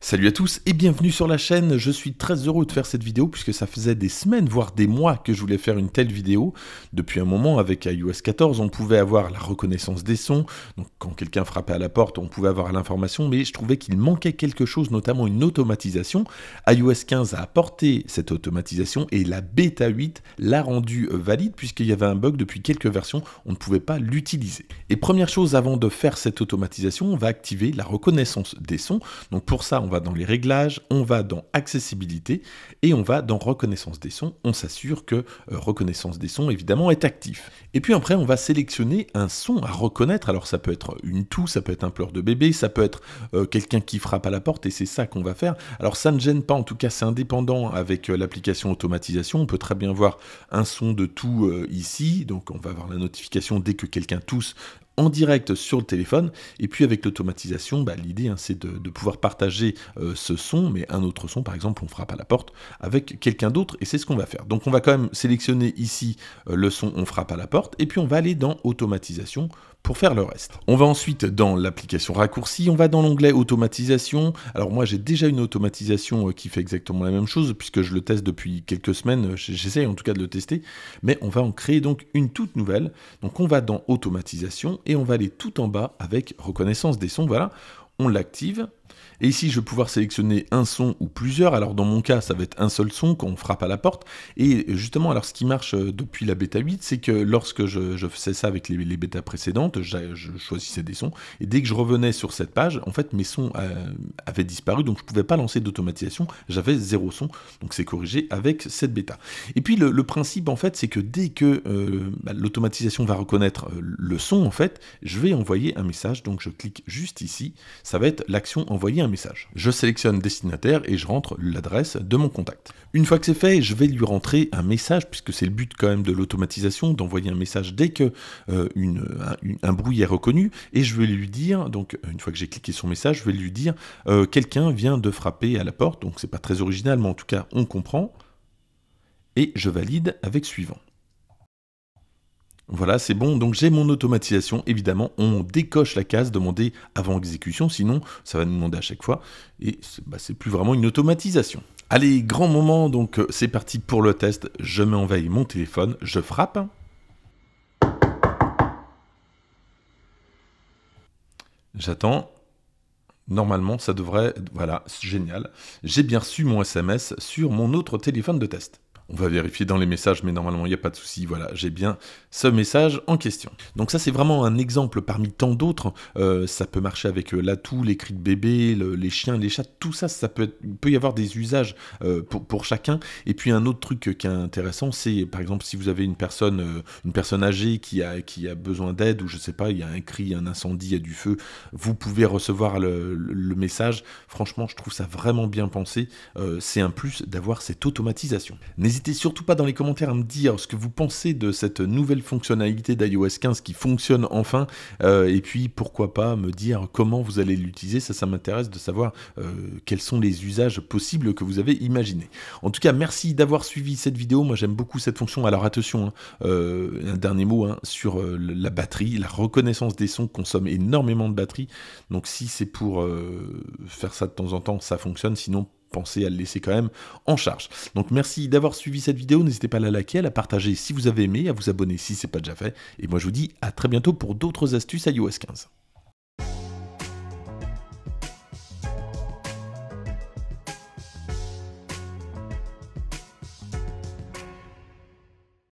Salut à tous et bienvenue sur la chaîne, je suis très heureux de faire cette vidéo puisque ça faisait des semaines voire des mois que je voulais faire une telle vidéo. Depuis un moment avec iOS 14 on pouvait avoir la reconnaissance des sons, donc quand quelqu'un frappait à la porte on pouvait avoir l'information mais je trouvais qu'il manquait quelque chose, notamment une automatisation. iOS 15 a apporté cette automatisation et la bêta 8 l'a rendue euh, valide puisqu'il y avait un bug depuis quelques versions, on ne pouvait pas l'utiliser. Et première chose avant de faire cette automatisation on va activer la reconnaissance des sons, donc pour ça on on va dans les réglages, on va dans accessibilité et on va dans reconnaissance des sons. On s'assure que euh, reconnaissance des sons évidemment est actif. Et puis après on va sélectionner un son à reconnaître. Alors ça peut être une toux, ça peut être un pleur de bébé, ça peut être euh, quelqu'un qui frappe à la porte et c'est ça qu'on va faire. Alors ça ne gêne pas, en tout cas c'est indépendant avec euh, l'application automatisation. On peut très bien voir un son de toux ici, donc on va avoir la notification dès que quelqu'un tousse en direct sur le téléphone. Et puis avec l'automatisation, bah, l'idée hein, c'est de, pouvoir partager euh, ce son, mais un autre son, par exemple, on frappe à la porte avec quelqu'un d'autre, et c'est ce qu'on va faire. Donc on va quand même sélectionner ici euh, le son on frappe à la porte, et puis on va aller dans automatisation pour faire le reste. On va ensuite dans l'application raccourci, on va dans l'onglet automatisation. Alors moi j'ai déjà une automatisation euh, qui fait exactement la même chose puisque je le teste depuis quelques semaines, j'essaye en tout cas de le tester, mais on va en créer donc une toute nouvelle. Donc on va dans automatisation et on va aller tout en bas avec reconnaissance des sons. Voilà, on l'active, et ici, je vais pouvoir sélectionner un son ou plusieurs. Alors dans mon cas, ça va être un seul son quand on frappe à la porte. Et justement, alors ce qui marche euh, depuis la bêta 8, c'est que lorsque je, faisais ça avec les, bêtas précédentes, je, choisissais des sons. Et dès que je revenais sur cette page, en fait, mes sons euh, avaient disparu. Donc je ne pouvais pas lancer d'automatisation. J'avais zéro son. Donc c'est corrigé avec cette bêta. Et puis le, principe, en fait, c'est que dès que euh, bah, l'automatisation va reconnaître le son, en fait, je vais envoyer un message. Donc je clique juste ici. Ça va être l'action envoyée envoyer un message. Je sélectionne destinataire et je rentre l'adresse de mon contact. Une fois que c'est fait, je vais lui rentrer un message, puisque c'est le but quand même de l'automatisation, d'envoyer un message dès que euh, un, bruit est reconnu, et je vais lui dire, donc une fois que j'ai cliqué son message, je vais lui dire euh, quelqu'un vient de frapper à la porte, donc c'est pas très original, mais en tout cas on comprend, et je valide avec suivant. Voilà, c'est bon, donc j'ai mon automatisation, évidemment, on décoche la case demandée avant exécution, sinon ça va nous demander à chaque fois, et c'est bah, plus vraiment une automatisation. Allez, grand moment, donc euh, c'est parti pour le test, je mets en veille mon téléphone, je frappe. J'attends, normalement ça devrait... Voilà, génial, j'ai bien reçu mon SMS sur mon autre téléphone de test. On va vérifier dans les messages, mais normalement, il n'y a pas de souci. Voilà, j'ai bien ce message en question. Donc ça, c'est vraiment un exemple parmi tant d'autres. Euh, ça peut marcher avec euh, l'atout, les cris de bébé, les chiens, les chats, tout ça, ça peut, peut y avoir des usages euh, pour, chacun. Et puis un autre truc qui est intéressant, c'est par exemple si vous avez une personne, une personne âgée qui a, besoin d'aide, ou je sais pas, il y a un cri, un incendie, il y a du feu, vous pouvez recevoir le, message. Franchement, je trouve ça vraiment bien pensé. c'est un plus d'avoir cette automatisation. N'hésitez surtout pas dans les commentaires à me dire ce que vous pensez de cette nouvelle fonctionnalité d'iOS 15 qui fonctionne enfin, euh, et puis pourquoi pas me dire comment vous allez l'utiliser, ça ça m'intéresse de savoir euh, quels sont les usages possibles que vous avez imaginés. En tout cas, merci d'avoir suivi cette vidéo, moi j'aime beaucoup cette fonction, alors attention, hein, euh, un dernier mot hein, sur la batterie, la reconnaissance des sons consomme énormément de batterie, donc si c'est pour faire ça de temps en temps, ça fonctionne, sinon pensez à le laisser quand même en charge. Donc merci d'avoir suivi cette vidéo, n'hésitez pas à la liker, à la partager si vous avez aimé, à vous abonner si ce n'est pas déjà fait, et moi je vous dis à très bientôt pour d'autres astuces iOS 15.